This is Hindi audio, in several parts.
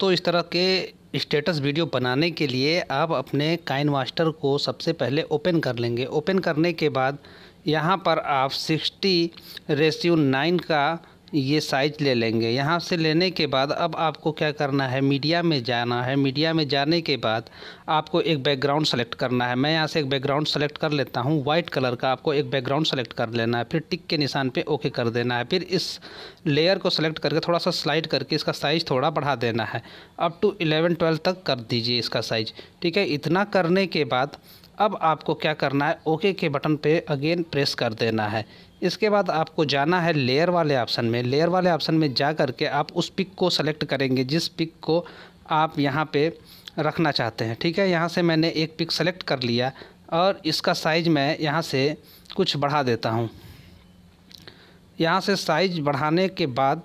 दोस्तों इस तरह के स्टेटस वीडियो बनाने के लिए आप अपने काइन मास्टर को सबसे पहले ओपन कर लेंगे ओपन करने के बाद यहाँ पर आप 60 रेशियो 9 का ये साइज ले लेंगे यहाँ से लेने के बाद अब आपको क्या करना है मीडिया में जाना है मीडिया में जाने के बाद आपको एक बैकग्राउंड सेलेक्ट करना है मैं यहाँ से एक बैकग्राउंड सेलेक्ट कर लेता हूँ वाइट कलर का आपको एक बैकग्राउंड सेलेक्ट कर लेना है फिर टिक के निशान पे ओके कर देना है फिर इस लेयर को सेलेक्ट करके थोड़ा सा स्लाइड करके इसका साइज़ थोड़ा बढ़ा देना है अप टू इलेवन ट्वेल्व तक कर दीजिए इसका साइज ठीक है इतना करने के बाद अब आपको क्या करना है ओके के बटन पे अगेन प्रेस कर देना है इसके बाद आपको जाना है लेयर वाले ऑप्शन में लेयर वाले ऑप्शन में जा कर के आप उस पिक को सेलेक्ट करेंगे जिस पिक को आप यहाँ पे रखना चाहते हैं ठीक है यहाँ से मैंने एक पिक सेलेक्ट कर लिया और इसका साइज़ मैं यहाँ से कुछ बढ़ा देता हूँ यहाँ से साइज़ बढ़ाने के बाद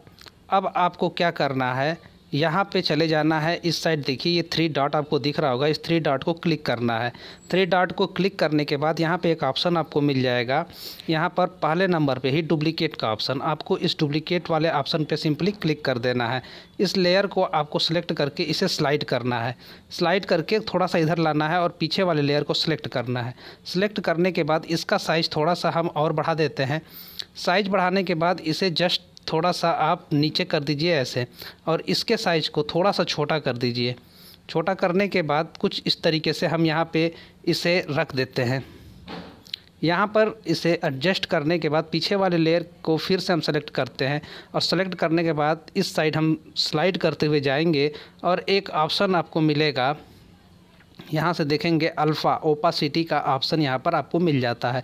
अब आपको क्या करना है यहाँ पे चले जाना है इस साइड देखिए ये थ्री डॉट आपको दिख रहा होगा इस थ्री डॉट को क्लिक करना है थ्री डॉट को क्लिक करने के बाद यहाँ पे एक ऑप्शन आपको मिल जाएगा यहाँ पर पहले नंबर पे ही डुप्लीकेट का ऑप्शन आपको इस डुप्लीकेट वाले ऑप्शन पे सिंपली क्लिक कर देना है इस लेयर को आपको सेलेक्ट करके इसे स्लाइड करना है स्लाइड करके थोड़ा सा इधर लाना है और पीछे वाले लेयर को सिलेक्ट करना है सिलेक्ट करने के बाद इसका साइज़ थोड़ा सा हम और बढ़ा देते हैं साइज़ बढ़ाने के बाद इसे जस्ट थोड़ा सा आप नीचे कर दीजिए ऐसे और इसके साइज़ को थोड़ा सा छोटा कर दीजिए छोटा करने के बाद कुछ इस तरीके से हम यहाँ पे इसे रख देते हैं यहाँ पर इसे एडजस्ट करने के बाद पीछे वाले लेयर को फिर से हम सेलेक्ट करते हैं और सेलेक्ट करने के बाद इस साइड हम स्लाइड करते हुए जाएंगे और एक ऑप्शन आपको मिलेगा यहाँ से देखेंगे अल्फ़ा ओपासिटी का ऑप्शन यहाँ पर आपको मिल जाता है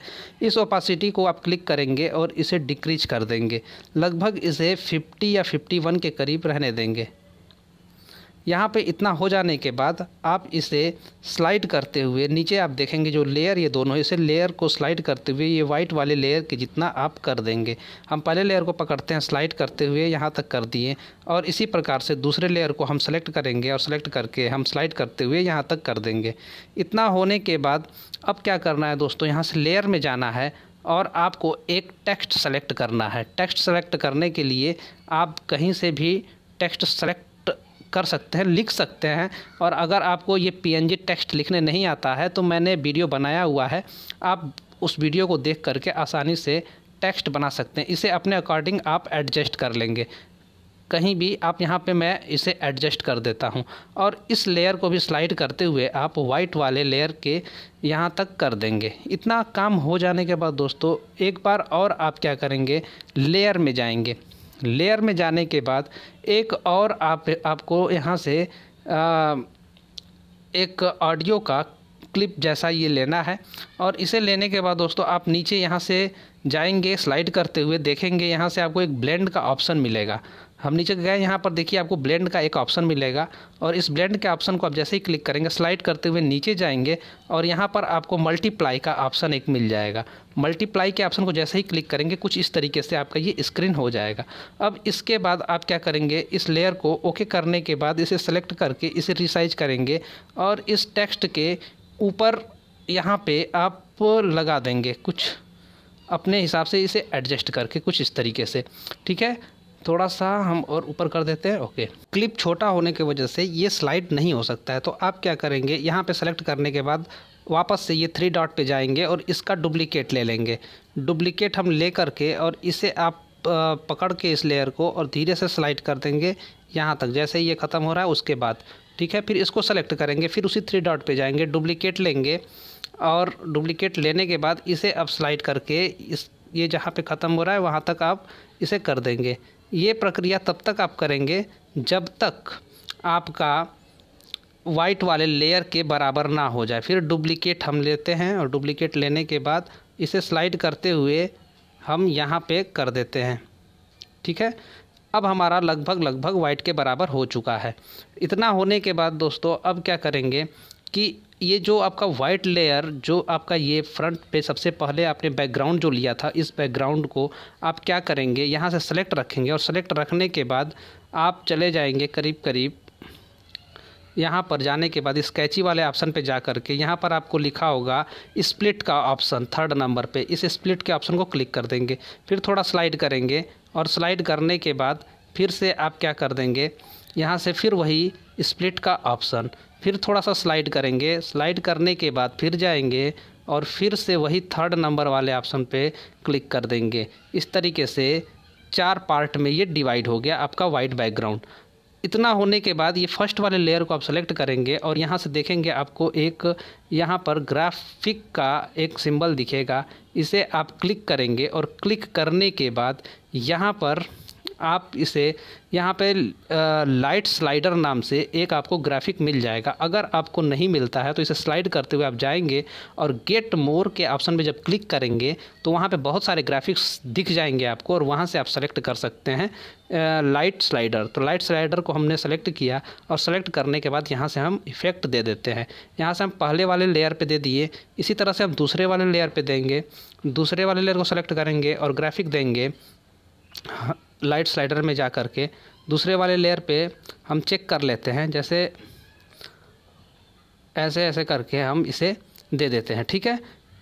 इस ओपासिटी को आप क्लिक करेंगे और इसे डिक्रीज कर देंगे लगभग इसे 50 या 51 के करीब रहने देंगे यहाँ पे इतना हो जाने के बाद आप इसे स्लाइड करते हुए नीचे आप देखेंगे जो लेयर ये दोनों इसे लेयर को स्लाइड करते हुए ये वाइट वाले लेयर के जितना आप कर देंगे हम पहले लेयर को पकड़ते हैं स्लाइड करते हुए यहाँ तक कर दिए और इसी प्रकार से दूसरे लेयर को हम सेलेक्ट करेंगे और सेलेक्ट करके हम स्लाइड करते हुए यहाँ तक कर देंगे इतना होने के बाद अब क्या करना है दोस्तों यहाँ से लेयर में जाना है और आपको एक टेक्स्ट सेलेक्ट करना है टेक्स्ट सेलेक्ट करने के लिए आप कहीं से भी टेक्स्ट सेलेक्ट कर सकते हैं लिख सकते हैं और अगर आपको ये पीएनजी टेक्स्ट लिखने नहीं आता है तो मैंने वीडियो बनाया हुआ है आप उस वीडियो को देख करके आसानी से टेक्स्ट बना सकते हैं इसे अपने अकॉर्डिंग आप एडजस्ट कर लेंगे कहीं भी आप यहाँ पे मैं इसे एडजस्ट कर देता हूँ और इस लेयर को भी स्लाइड करते हुए आप वाइट वाले लेयर के यहाँ तक कर देंगे इतना काम हो जाने के बाद दोस्तों एक बार और आप क्या करेंगे लेयर में जाएंगे लेयर में जाने के बाद एक और आप आपको यहाँ से आ, एक ऑडियो का क्लिप जैसा ये लेना है और इसे लेने के बाद दोस्तों आप नीचे यहाँ से जाएंगे स्लाइड करते हुए देखेंगे यहाँ से आपको एक ब्लेंड का ऑप्शन मिलेगा हम नीचे गए यहाँ पर देखिए आपको ब्लेंड का एक ऑप्शन मिलेगा और इस ब्लेंड के ऑप्शन को आप जैसे ही क्लिक करेंगे स्लाइड करते हुए नीचे जाएंगे और यहाँ पर आपको मल्टीप्लाई का ऑप्शन एक मिल जाएगा मल्टीप्लाई के ऑप्शन को जैसे ही क्लिक करेंगे कुछ इस तरीके से आपका ये स्क्रीन हो जाएगा अब इसके बाद आप क्या करेंगे इस लेयर को ओके करने के बाद इसे सेलेक्ट करके इसे रिसाइज करेंगे और इस टेक्स्ट के ऊपर यहाँ पर आप लगा देंगे कुछ अपने हिसाब से इसे एडजस्ट करके कुछ इस तरीके से ठीक है थोड़ा सा हम और ऊपर कर देते हैं ओके क्लिप छोटा होने की वजह से ये स्लाइड नहीं हो सकता है तो आप क्या करेंगे यहाँ पे सेलेक्ट करने के बाद वापस से ये थ्री डॉट पे जाएंगे और इसका डुप्लीकेट ले लेंगे डुप्लीकेट हम ले करके और इसे आप पकड़ के इस लेयर को और धीरे से स्लाइड कर देंगे यहाँ तक जैसे ये ख़त्म हो रहा है उसके बाद ठीक है फिर इसको सेलेक्ट करेंगे फिर उसी थ्री डॉट पे जाएंगे डुप्लीकेट लेंगे और डुप्लीकेट लेने के बाद इसे आप स्लाइड करके इस ये जहाँ पे ख़त्म हो रहा है वहाँ तक आप इसे कर देंगे ये प्रक्रिया तब तक आप करेंगे जब तक आपका वाइट वाले लेयर के बराबर ना हो जाए फिर डुप्लीकेट हम लेते हैं और डुप्लीकेट लेने के बाद इसे स्लाइड करते हुए हम यहाँ पे कर देते हैं ठीक है अब हमारा लगभग लगभग वाइट के बराबर हो चुका है इतना होने के बाद दोस्तों अब क्या करेंगे कि ये जो आपका वाइट लेयर जो आपका ये फ्रंट पे सबसे पहले आपने बैकग्राउंड जो लिया था इस बैकग्राउंड को आप क्या करेंगे यहाँ से सेलेक्ट रखेंगे और सेलेक्ट रखने के बाद आप चले जाएंगे करीब करीब यहाँ पर जाने के बाद स्केची वाले ऑप्शन पे जा करके यहाँ पर आपको लिखा होगा स्प्लिट का ऑप्शन थर्ड नंबर पे इस स्प्लिट के ऑप्शन को क्लिक कर देंगे फिर थोड़ा स्लाइड करेंगे और स्लाइड करने के बाद फिर से आप क्या कर देंगे यहाँ से फिर वही स्प्लिट का ऑप्शन फिर थोड़ा सा स्लाइड करेंगे स्लाइड करने के बाद फिर जाएंगे और फिर से वही थर्ड नंबर वाले ऑप्शन पे क्लिक कर देंगे इस तरीके से चार पार्ट में ये डिवाइड हो गया आपका वाइट बैकग्राउंड इतना होने के बाद ये फर्स्ट वाले लेयर को आप सेलेक्ट करेंगे और यहाँ से देखेंगे आपको एक यहाँ पर ग्राफिक का एक सिंबल दिखेगा इसे आप क्लिक करेंगे और क्लिक करने के बाद यहाँ पर आप इसे यहाँ पे लाइट स्लाइडर नाम से एक आपको ग्राफिक मिल जाएगा अगर आपको नहीं मिलता है तो इसे स्लाइड करते हुए आप जाएंगे और गेट मोर के ऑप्शन पे जब क्लिक करेंगे तो वहाँ पे बहुत सारे ग्राफिक्स दिख जाएंगे आपको और वहाँ से आप सेलेक्ट कर सकते हैं लाइट स्लाइडर तो लाइट स्लाइडर को हमने सेलेक्ट किया और सेलेक्ट करने के बाद यहाँ से हम इफ़ेक्ट दे देते हैं यहाँ से हम पहले वाले लेयर पर दे दिए इसी तरह से हम दूसरे वाले लेयर पर देंगे दूसरे वाले लेयर को सेलेक्ट करेंगे और ग्राफिक देंगे लाइट स्लाइडर में जा कर के दूसरे वाले लेयर पे हम चेक कर लेते हैं जैसे ऐसे ऐसे करके हम इसे दे देते हैं ठीक है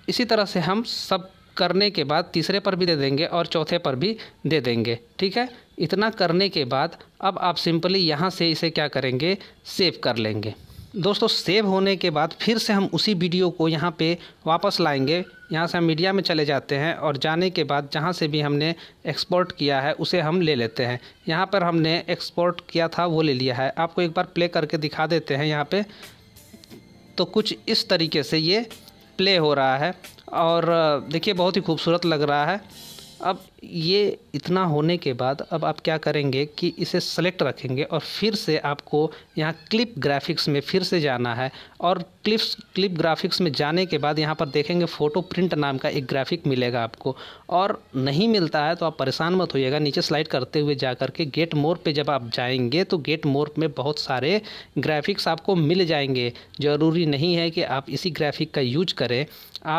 इसी तरह से हम सब करने के बाद तीसरे पर भी दे देंगे और चौथे पर भी दे देंगे ठीक है इतना करने के बाद अब आप सिंपली यहाँ से इसे क्या करेंगे सेव कर लेंगे दोस्तों सेव होने के बाद फिर से हम उसी वीडियो को यहाँ पे वापस लाएंगे यहाँ से हम मीडिया में चले जाते हैं और जाने के बाद जहाँ से भी हमने एक्सपोर्ट किया है उसे हम ले लेते हैं यहाँ पर हमने एक्सपोर्ट किया था वो ले लिया है आपको एक बार प्ले करके दिखा देते हैं यहाँ पर तो कुछ इस तरीके से ये प्ले हो रहा है और देखिए बहुत ही खूबसूरत लग रहा है अब ये इतना होने के बाद अब आप क्या करेंगे कि इसे सेलेक्ट रखेंगे और फिर से आपको यहाँ क्लिप ग्राफिक्स में फिर से जाना है और क्लिप्स क्लिप ग्राफिक्स में जाने के बाद यहाँ पर देखेंगे फ़ोटो प्रिंट नाम का एक ग्राफिक मिलेगा आपको और नहीं मिलता है तो आप परेशान मत होइएगा नीचे स्लाइड करते हुए जा कर के गेट मोर पर जब आप जाएंगे तो गेट मोर में बहुत सारे ग्राफिक्स आपको मिल जाएंगे ज़रूरी नहीं है कि आप इसी ग्राफिक का यूज करें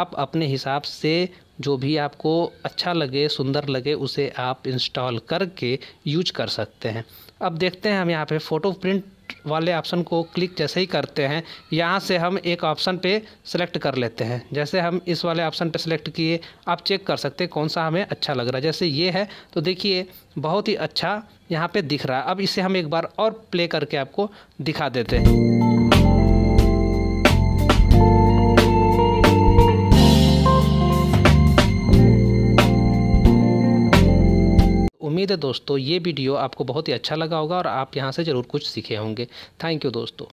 आप अपने हिसाब से जो भी आपको अच्छा लगे सुंदर लगे उसे आप इंस्टॉल करके यूज कर सकते हैं अब देखते हैं हम यहाँ पे फ़ोटो प्रिंट वाले ऑप्शन को क्लिक जैसे ही करते हैं यहाँ से हम एक ऑप्शन पे सिलेक्ट कर लेते हैं जैसे हम इस वाले ऑप्शन पे सेलेक्ट किए आप चेक कर सकते हैं कौन सा हमें अच्छा लग रहा है जैसे ये है तो देखिए बहुत ही अच्छा यहाँ पर दिख रहा है अब इसे हम एक बार और प्ले करके आपको दिखा देते हैं उम्मीद है दोस्तों ये वीडियो आपको बहुत ही अच्छा लगा होगा और आप यहाँ से ज़रूर कुछ सीखे होंगे थैंक यू दोस्तों